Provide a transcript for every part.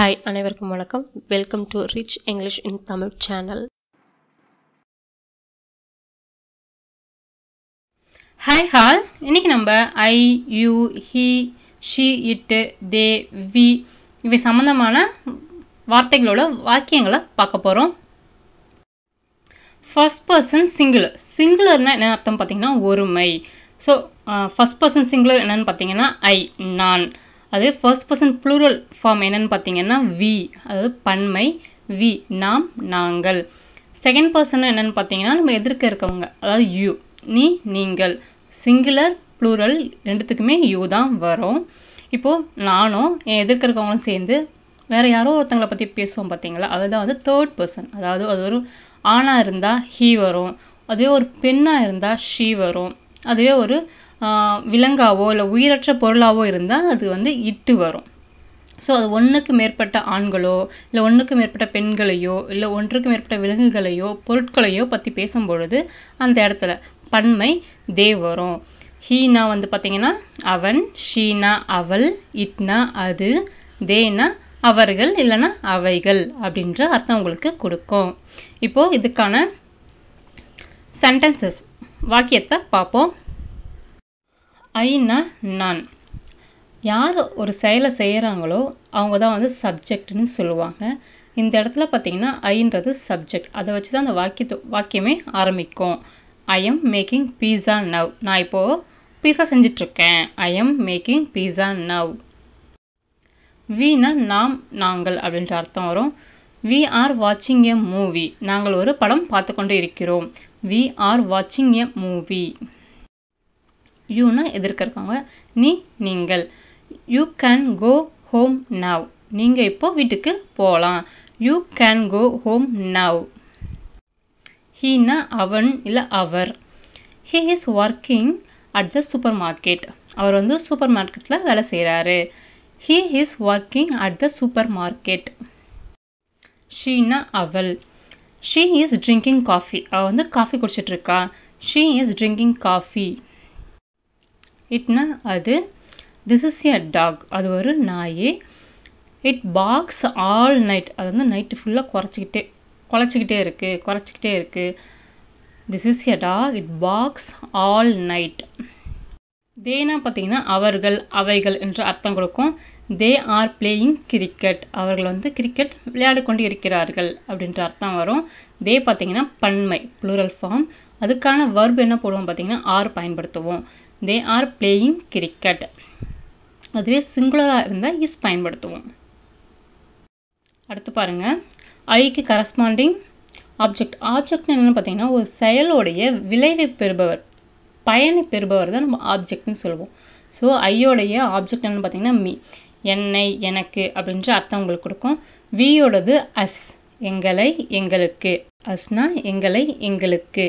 hi அனைவருக்கும் வணக்கம் welcome to rich English in Tamil channel hi all இன்னைக்கு நம்ம ஐ யூ ஹி ஷி இட்டு தே வி இவை சம்மந்தமான வார்த்தைகளோட வாக்கியங்களை பார்க்க போகிறோம் ஃபஸ்ட் பர்சன் சிங்குலர் சிங்குலர்னா என்ன அர்த்தம் பார்த்தீங்கன்னா ஒருமை ஸோ ஃபஸ்ட் பர்சன் சிங்குலர் என்னன்னு பார்த்தீங்கன்னா ஐ நான் அதே ஃபர்ஸ்ட் பர்சன் ப்ளூரல் ஃபார்ம் என்னென்னு பார்த்தீங்கன்னா வி அதாவது பன்மை வி நாம் நாங்கள் செகண்ட் பர்சன் என்னென்னு பார்த்தீங்கன்னா நம்ம எதிர்க்க இருக்கவங்க அதாவது யூ நீ நீங்கள் சிங்குலர் ப்ளூரல் ரெண்டுத்துக்குமே யூ தான் வரும் இப்போது நானும் என் எதிர்க்க இருக்கவங்களும் சேர்ந்து வேறு யாரோ ஒருத்தங்களை பற்றி பேசுவோம் பார்த்தீங்களா அதுதான் வந்து தேர்ட் பர்சன் அதாவது அது ஒரு ஆணாக இருந்தால் ஹீ வரும் அதுவே ஒரு பெண்ணாக இருந்தால் ஷீ வரும் அதுவே ஒரு விலங்காவோ இல்லை உயிரற்ற பொருளாகவோ இருந்தால் அது வந்து இட்டு வரும் ஸோ அது ஒன்றுக்கு மேற்பட்ட ஆண்களோ இல்லை ஒன்றுக்கு மேற்பட்ட பெண்களையோ இல்லை ஒன்றுக்கு மேற்பட்ட விலங்குகளையோ பொருட்களையோ பற்றி பேசும்பொழுது அந்த இடத்துல பன்மை தே வரும் ஹீனா வந்து பார்த்திங்கன்னா அவன் ஷீனா அவள் இட்னா அது தேனா அவர்கள் இல்லைன்னா அவைகள் அப்படின்ற அர்த்தம் உங்களுக்கு கொடுக்கும் இப்போது இதுக்கான சென்டென்சஸ் வாக்கியத்தை பார்ப்போம் ஐன்னா நான் யார் ஒரு செயலை செய்கிறாங்களோ அவங்க தான் வந்து சப்ஜெக்ட்னு சொல்லுவாங்க இந்த இடத்துல பார்த்திங்கன்னா ஐன்றது சப்ஜெக்ட் அதை வச்சு தான் அந்த வாக்கியத்து வாக்கியமே ஆரம்பிக்கும் I am making pizza now நான் இப்போது பீஸா செஞ்சிட்ருக்கேன் I am making pizza now வீனா நாம் நாங்கள் அப்படின்ற அர்த்தம் வரும் வி ஆர் வாட்சிங் எ மூவி நாங்கள் ஒரு படம் பார்த்து கொண்டு இருக்கிறோம் வி ஆர் வாட்சிங் எ மூவி யூனா எதிர்க்க இருக்காங்க நீ நீங்கள் you can go home now நீங்கள் இப்போ வீட்டுக்கு போகலாம் you can go home now ஹீனா அவன் இல்லை அவர் he is working at the supermarket அவர் வந்து சூப்பர் மார்க்கெட்டில் வேலை செய்கிறாரு he is working at the supermarket ஷீனா அவள் ஷீ இஸ் ட்ரிங்கிங் காஃபி அவள் வந்து காஃபி குடிச்சிட்ருக்கா ஷீ இஸ் ட்ரிங்கிங் காஃபி இட்னா அது திஸ் இஸ் எ டாக் அது ஒரு நாய் இட் பாக்ஸ் ஆல் நைட் அது வந்து நைட்டு ஃபுல்லாக குறைச்சிக்கிட்டே குறைச்சிக்கிட்டே இருக்குது குறைச்சிக்கிட்டே இருக்குது this is a dog it barks all night தேனா பார்த்தீங்கன்னா அவர்கள் அவைகள் என்று அர்த்தம் கொடுக்கும் தே ஆர் பிளேயிங் கிரிக்கெட் அவர்கள் வந்து கிரிக்கெட் விளையாடி கொண்டு இருக்கிறார்கள் அப்படின்ற அர்த்தம் வரும் தே பார்த்தீங்கன்னா பன்மை ப்ளூரல் ஃபார்ம் அதுக்கான வர்பு என்ன போடுவோம் பார்த்தீங்கன்னா ஆர் பயன்படுத்துவோம் தே ஆர் பிளேயிங் கிரிக்கெட் அதுவே சிங்குலராக இருந்தால் இஸ் பயன்படுத்துவோம் அடுத்து பாருங்கள் ஐக்கு கரஸ்பாண்டிங் ஆப்ஜெக்ட் ஆப்ஜெக்ட் என்னென்னு பார்த்தீங்கன்னா ஒரு செயலோடைய விளைவை பெறுபவர் பயனை பெறுபவர் தான் நம்ம ஆப்ஜெக்ட்னு சொல்லுவோம் ஸோ ஐயோடைய ஆப்ஜெக்ட் என்னென்னு பார்த்தீங்கன்னா மீ என்னை எனக்கு அப்படின்ற அர்த்தம் உங்களுக்கு கொடுக்கும் வியோடது அஸ் எங்களை எங்களுக்கு அஸ்னா எங்களை எங்களுக்கு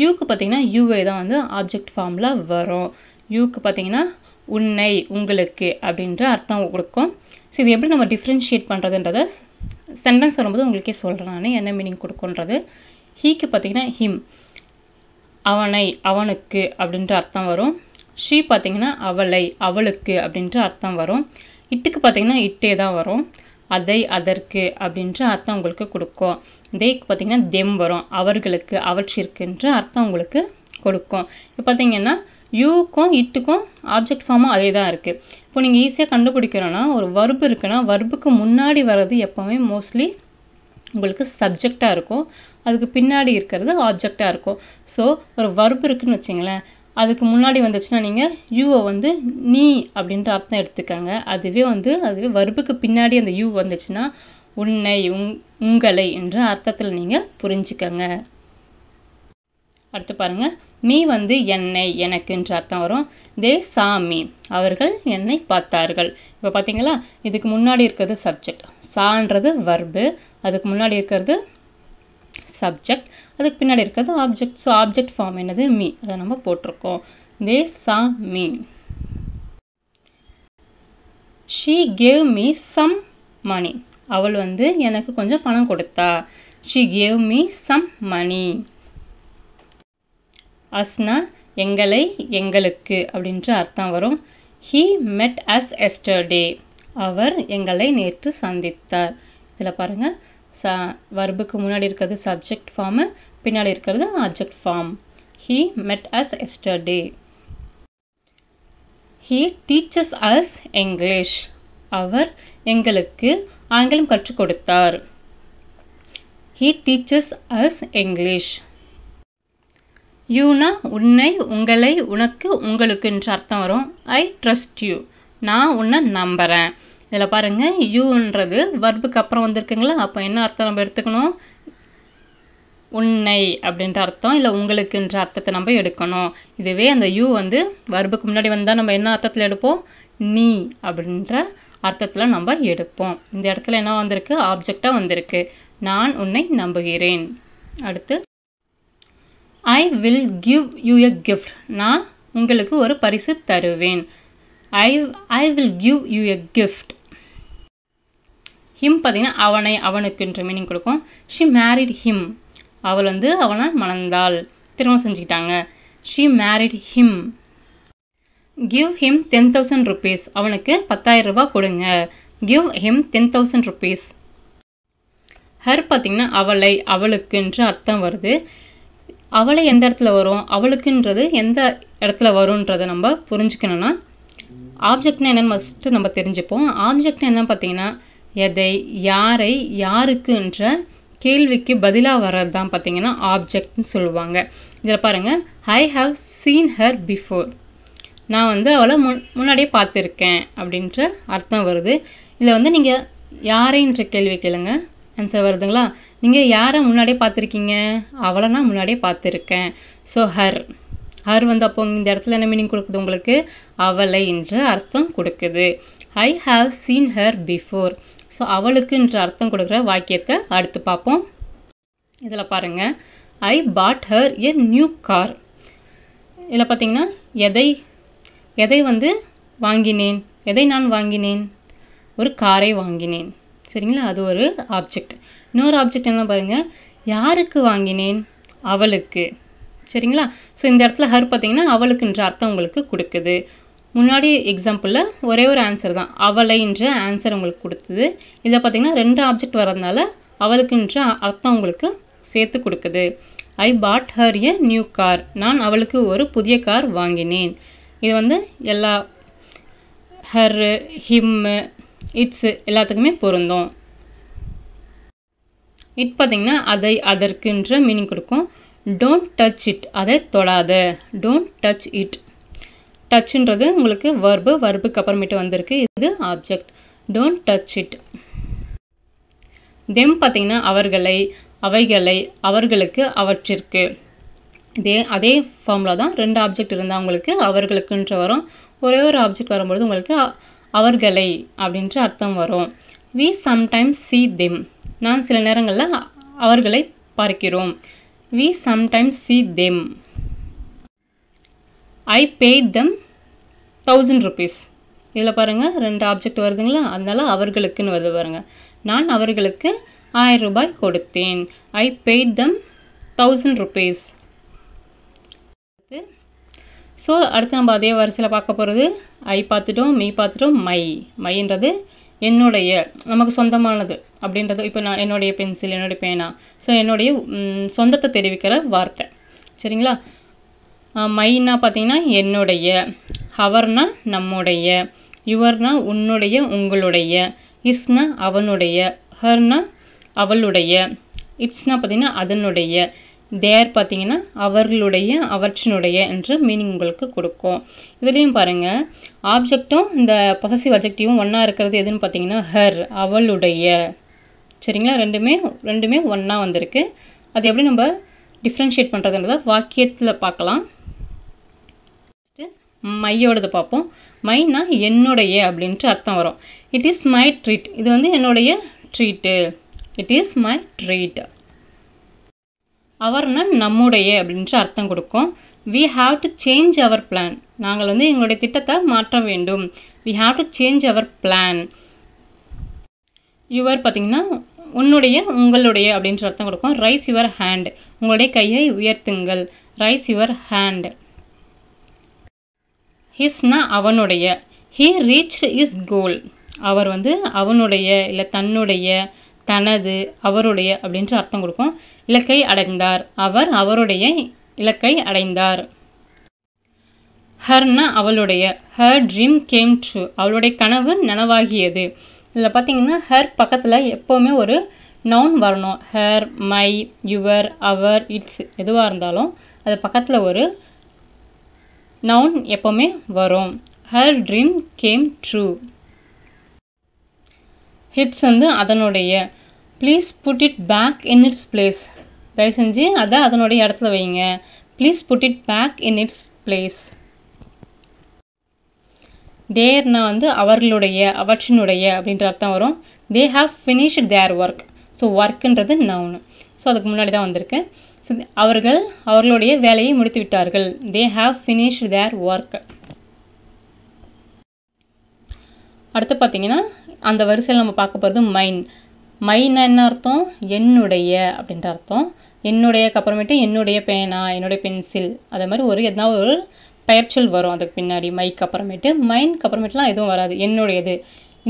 யூக்கு பார்த்தீங்கன்னா யூஏ தான் வந்து ஆப்ஜெக்ட் ஃபார்மில் வரும் யூக்கு பார்த்தீங்கன்னா உன்னை உங்களுக்கு அப்படின்ற அர்த்தம் கொடுக்கும் ஸோ இது எப்படி நம்ம டிஃப்ரென்ஷியேட் பண்ணுறதுன்றத சென்டென்ஸ் வரும்போது உங்களுக்கே சொல்கிறேன் நான் என்ன மீனிங் கொடுக்குன்றது ஹீக்கு பார்த்திங்கன்னா ஹிம் அவனை அவனுக்கு அப்படின்ற அர்த்தம் வரும் ஷீ பார்த்தீங்கன்னா அவளை அவளுக்கு அப்படின்ற அர்த்தம் வரும் இட்டுக்கு பார்த்தீங்கன்னா இட்டே தான் வரும் அதை அதற்கு அப்படின்ற அர்த்தம் உங்களுக்கு கொடுக்கும் தேக்கு பார்த்திங்கன்னா தெம் வரும் அவர்களுக்கு அவற்றிற்குன்ற அர்த்தம் உங்களுக்கு கொடுக்கும் இப்போ பார்த்திங்கன்னா யூக்கும் இட்டுக்கும் ஆப்ஜெக்ட் ஃபார்மும் அதே தான் இருக்குது இப்போ நீங்கள் ஈஸியாக கண்டுபிடிக்கிறோன்னா ஒரு வர்பு இருக்குன்னா வர்புக்கு முன்னாடி வர்றது எப்போவுமே மோஸ்ட்லி உங்களுக்கு சப்ஜெக்டாக இருக்கும் அதுக்கு பின்னாடி இருக்கிறது ஆப்ஜெக்டாக இருக்கும் ஸோ ஒரு வர்பு இருக்குதுன்னு வச்சிங்களேன் அதுக்கு முன்னாடி வந்துச்சுன்னா நீங்கள் யூவை வந்து நீ அப்படின்ற அர்த்தம் எடுத்துக்கோங்க அதுவே வந்து அதுவே வர்புக்கு பின்னாடி அந்த யூ வந்துச்சுன்னா உன்னை உங்களை என்ற அர்த்தத்தில் நீங்கள் புரிஞ்சுக்கங்க அடுத்து பாருங்க மீ வந்து என்னை எனக்கு என்று அர்த்தம் வரும் தே சா மீ அவர்கள் என்னை பார்த்தார்கள் இப்போ பார்த்தீங்களா இதுக்கு முன்னாடி இருக்கிறது சப்ஜெக்ட் சான்றது வர்பு அதுக்கு முன்னாடி இருக்கிறது சப்ஜெக்ட் அதுக்கு பின்னாடி இருக்கிறது ஆப்ஜெக்ட் ஸோ ஆப்ஜெக்ட் ஃபார்ம் என்னது மீ அதை நம்ம போட்டிருக்கோம் they saw me she gave me some money அவள் வந்து எனக்கு கொஞ்சம் பணம் கொடுத்தா she gave me some money அஸ்னா எங்களை எங்களுக்கு அப்படின்ற அர்த்தம் வரும் ஹீ மெட் அஸ் எஸ்டர்டே அவர் எங்களை நேற்று சந்தித்தார் இதில் பாருங்கள் ச வர்புக்கு முன்னாடி இருக்கிறது சப்ஜெக்ட் ஃபார்மு பின்னாடி இருக்கிறது object form he met us yesterday he teaches us English அவர் எங்களுக்கு ஆங்கிலம் கற்றுக் கொடுத்தார் ஹீ டீச்சர்ஸ் அஸ் இங்கிலீஷ் யூனா உன்னை உங்களை உனக்கு உங்களுக்குன்ற அர்த்தம் வரும் ஐ ட்ரஸ்ட் யூ நான் உன்னை நம்புகிறேன் இதில் பாருங்கள் யூன்றது வர்புக்கு அப்புறம் வந்திருக்குங்களா அப்போ என்ன அர்த்தம் நம்ம எடுத்துக்கணும் உன்னை அப்படின்ற அர்த்தம் இல்லை உங்களுக்குன்ற அர்த்தத்தை நம்ம எடுக்கணும் இதுவே அந்த யூ வந்து வர்புக்கு முன்னாடி வந்தால் நம்ம என்ன அர்த்தத்தில் எடுப்போம் நீ அப்படின்ற அர்த்தத்தில் நம்ம எடுப்போம் இந்த இடத்துல என்ன வந்திருக்கு ஆப்ஜெக்டாக வந்திருக்கு நான் உன்னை நம்புகிறேன் அடுத்து I will give you a gift நான் உங்களுக்கு ஒரு பரிசு தருவேன் I I will give you a gift him பார்த்திங்கன்னா அவனை அவனுக்குன்ற மீனிங் கொடுக்கும் ஷி மேரிட் ஹிம் அவள் வந்து அவனை மணந்தாள் திருமணம் செஞ்சுக்கிட்டாங்க she married him give him ten thousand rupees அவனுக்கு பத்தாயிரம் ரூபா கொடுங்க give him ten thousand rupees her பார்த்திங்கன்னா அவளை அவளுக்குன்ற அர்த்தம் வருது அவளை எந்த இடத்துல வரும் அவளுக்குன்றது எந்த இடத்துல வரும்ன்றதை நம்ம புரிஞ்சுக்கணும்னா ஆப்ஜெக்ட்னா என்னென்னு ஃபஸ்ட்டு நம்ம தெரிஞ்சுப்போம் ஆப்ஜெக்ட்னா என்ன பார்த்தீங்கன்னா எதை யாரை யாருக்குன்ற கேள்விக்கு பதிலாக வர்றது தான் பார்த்தீங்கன்னா ஆப்ஜெக்ட்னு சொல்லுவாங்க இதில் பாருங்கள் I have seen her before நான் வந்து அவளை முன் முன்னாடியே பார்த்துருக்கேன் அப்படின்ற அர்த்தம் வருது இதில் வந்து நீங்கள் யாரைன்ற கேள்வி கேளுங்க ஆன்சர் வருதுங்களா நீங்கள் யாரை முன்னாடியே பார்த்துருக்கீங்க அவளை நான் முன்னாடியே பார்த்துருக்கேன் ஸோ ஹர் ஹர் வந்து அப்போ இந்த இடத்துல என்ன மீனிங் கொடுக்குது உங்களுக்கு அவளை என்று அர்த்தம் கொடுக்குது I have seen her before so அவளுக்குன்ற அர்த்தம் கொடுக்குற வாக்கியத்தை அடுத்து பார்ப்போம் இதில் பாருங்கள் I bought her a new car இதில் பார்த்தீங்கன்னா எதை எதை வந்து வாங்கினேன் எதை நான் வாங்கினேன் ஒரு காரை வாங்கினேன் சரிங்களா அது ஒரு ஆப்ஜெக்ட் இன்னொரு ஆப்ஜெக்ட் என்ன பாருங்கள் யாருக்கு வாங்கினேன் அவளுக்கு சரிங்களா ஸோ இந்த இடத்துல ஹர் பார்த்தீங்கன்னா அவளுக்குன்ற அர்த்தம் உங்களுக்கு கொடுக்குது முன்னாடி எக்ஸாம்பிளில் ஒரே ஒரு ஆன்சர் தான் அவளைன்ற ஆன்சர் உங்களுக்கு கொடுத்தது இதில் பார்த்தீங்கன்னா ரெண்டு ஆப்ஜெக்ட் வரதுனால அவளுக்குன்ற அர்த்தம் உங்களுக்கு சேர்த்து கொடுக்குது I bought her a new car நான் அவளுக்கு ஒரு புதிய கார் வாங்கினேன் இது வந்து எல்லா ஹர் ஹிம்மு இட்ஸு எல்லாத்துக்குமே பொருந்தும் இட் பார்த்திங்கன்னா அதை அதற்குன்ற மீனிங் கொடுக்கும் டோன்ட் டச் இட் அதை தொடாத டோன்ட் டச் இட் டச்சுன்றது உங்களுக்கு வர்பு வர்புக்கு அப்புறமேட்டு வந்திருக்கு இது object don't touch it them பார்த்திங்கன்னா அவர்களை அவைகளை அவர்களுக்கு அவற்றிற்கு இதே அதே ஃபார்மில் தான் ரெண்டு ஆப்ஜெக்ட் இருந்தால் உங்களுக்கு அவர்களுக்குன்ற வரும் ஒரே ஒரு ஆப்ஜெக்ட் வரும்பொழுது உங்களுக்கு அவர்களை அப்படின்ற அர்த்தம் வரும் வி சம்டைம்ஸ் சி தெம் நான் சில நேரங்களில் அவர்களை பார்க்கிறோம் we sometimes see them I pay them thousand rupees இதில் பாருங்கள் ரெண்டு ஆப்ஜெக்ட் வருதுங்களா அதனால் அவர்களுக்குன்னு வருது பாருங்கள் நான் அவர்களுக்கு ஆயிரம் ரூபாய் கொடுத்தேன் I paid them thousand rupees இருக்கு ஸோ அடுத்து நம்ம அதே வரிசையில் பார்க்க போகிறது ஐ பார்த்துட்டோம் மெய் பார்த்துட்டோம் மை மைன்றது என்னுடைய நமக்கு சொந்தமானது அப்படின்றது இப்போ நான் என்னுடைய பென்சில் என்னுடைய பேனா ஸோ என்னுடைய சொந்தத்தை தெரிவிக்கிற வார்த்தை சரிங்களா மைன்னா பார்த்தீங்கன்னா என்னுடைய ஹவர்னா நம்முடைய யுவர்னா உன்னுடைய உங்களுடைய இஸ்னா அவனுடைய ஹர்னா அவளுடைய இட்ஸ்னா பார்த்தீங்கன்னா அதனுடைய தேர் பார்த்தீங்கன்னா அவர்களுடைய அவற்றினுடைய என்ற மீனிங் உங்களுக்கு கொடுக்கும் இதுலேயும் பாருங்கள் ஆப்ஜெக்டும் இந்த பொசசிவ் அப்ஜெக்டிவும் ஒன்றா இருக்கிறது எதுன்னு பார்த்தீங்கன்னா ஹர் அவளுடைய சரிங்களா ரெண்டுமே ரெண்டுமே ஒன்றா வந்திருக்கு அது எப்படி நம்ம டிஃப்ரென்ஷியேட் பண்ணுறதுன்றத வாக்கியத்தில் பார்க்கலாம் மையோடது பார்ப்போம் மைனா என்னுடைய அப்படின்ட்டு அர்த்தம் வரும் இட் இஸ் மை ட்ரீட் இது வந்து என்னுடைய treat it is my treat அவர்னா நம்முடைய அப்படின்ற அர்த்தம் கொடுக்கும் we have to change our plan நாங்கள் வந்து எங்களுடைய திட்டத்தை மாற்ற வேண்டும் we have to change our plan your பார்த்திங்கன்னா உன்னுடைய உங்களுடைய அப்படின்ற அர்த்தம் கொடுக்கும் ரைஸ் யுவர் ஹேண்ட் உங்களுடைய கையை உயர்த்துங்கள் ரைஸ் யுவர் ஹேண்ட் ஹிஸ்னா அவனுடைய ஹீ ரீச் இஸ் கோல் அவர் வந்து அவனுடைய இல்லை தன்னுடைய தனது அவருடைய அப்படின்ற அர்த்தம் கொடுக்கும் இலக்கை அடைந்தார் அவர் அவருடைய இலக்கை அடைந்தார் ஹர்னா அவளுடைய ஹர் ட்ரீம் கேம் ட்ரூ அவளுடைய கனவு நனவாகியது இதில் பார்த்தீங்கன்னா ஹர் பக்கத்தில் எப்போவுமே ஒரு நவுன் வரணும் her my your our its எதுவாக இருந்தாலும் அது பக்கத்தில் ஒரு நவுன் எப்போவுமே வரும் her dream came true its வந்து அதனுடைய please put it back in its place தயவு செஞ்சு அதை அதனுடைய இடத்துல வைங்க please put it back in its place தேர்னா வந்து அவர்களுடைய அவற்றினுடைய அப்படின்ற அர்த்தம் வரும் they have finished their work so ஒர்க்குன்றது ஒன்று ஸோ அதுக்கு முன்னாடி தான் வந்திருக்கு ஸோ அவர்கள் அவர்களுடைய வேலையை முடித்து விட்டார்கள் they have finished their work அடுத்து பார்த்தீங்கன்னா அந்த வரிசையில் நம்ம பார்க்க போகிறது மைன் மைன்னா என்ன அர்த்தம் என்னுடைய அப்படின்ற அர்த்தம் என்னுடையக்கு அப்புறமேட்டு என்னுடைய பேனா என்னுடைய பென்சில் அதே மாதிரி ஒரு எதனா ஒரு பெயர்ச்சொல் வரும் அதுக்கு பின்னாடி மைக்கு அப்புறமேட்டு மைனுக்கு அப்புறமேட்டுலாம் எதுவும் வராது என்னுடையது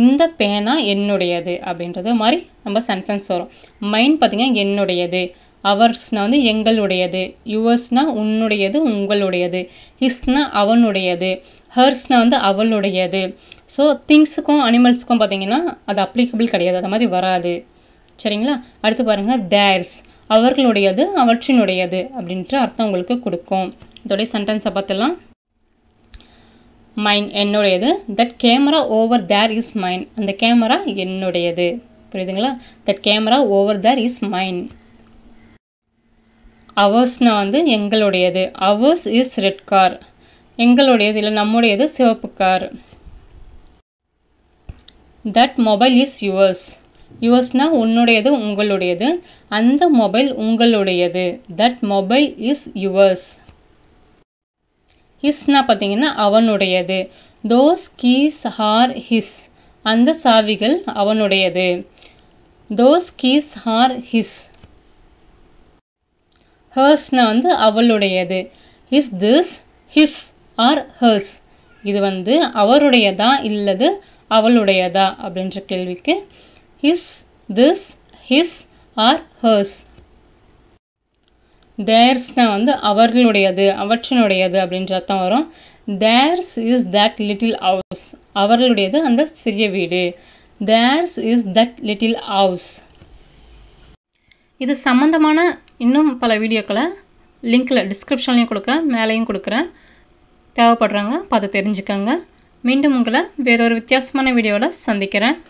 இந்த பேனா என்னுடையது அப்படின்றது மாதிரி நம்ம சென்டென்ஸ் வரும் மைன் பார்த்திங்கன்னா என்னுடையது அவர்ஸ்னால் வந்து எங்களுடையது யுவர்ஸ்னால் உன்னுடையது உங்களுடையது ஹிஸ்னால் அவனுடையது ஹர்ஸ்னால் வந்து அவளுடையது ஸோ திங்ஸுக்கும் அனிமல்ஸுக்கும் பார்த்தீங்கன்னா அது அப்ளிகபிள் கிடையாது அது மாதிரி வராது சரிங்களா அடுத்து பாருங்கள் தேர்ஸ் அவர்களுடையது அவற்றினுடையது அப்படின்ற அர்த்தம் உங்களுக்கு கொடுக்கும் இதோடைய சென்டென்ஸை பார்த்தலாம் மைன் என்னுடையது that camera over there is mine அந்த கேமரா என்னுடையது புரியுதுங்களா that camera over there is mine அவர்ஸ்னால் வந்து எங்களுடையது அவர்ஸ் இஸ் ரெட் கார் எங்களுடையது இல்லை நம்முடையது சிவப்பு car that mobile is yours யுவர்ஸ்னால் உன்னுடையது உங்களுடையது அந்த மொபைல் உங்களுடையது தட் மொபைல் இஸ் யுவர்ஸ் ஹிஸ்னா பார்த்தீங்கன்னா அவனுடையது தோஸ் கீஸ் ஹார் ஹிஸ் அந்த சாவிகள் அவனுடையது தோஸ் கீஸ் ஹார் ஹிஸ் ஹர்ஸ்னால் வந்து அவளுடையது is this his or hers இது வந்து அவருடையதா இல்லது அவளுடையதா அப்படின்ற கேள்விக்கு is this his or hers தேர்ஸ்னா வந்து அவர்களுடையது அவற்றினுடையது அப்படின்ற அர்த்தம் வரும் theirs is that little house அவர்களுடையது அந்த சிறிய வீடு theirs is that little house இது சம்மந்தமான இன்னும் பல வீடியோக்களை லிங்க்கில் டிஸ்கிரிப்ஷன்லேயும் கொடுக்குறேன் மேலேயும் கொடுக்குறேன் தேவைப்படுறாங்க பார்த்து தெரிஞ்சுக்கோங்க மீண்டும் உங்களை வேறொரு வித்தியாசமான வீடியோவில் சந்திக்கிறேன்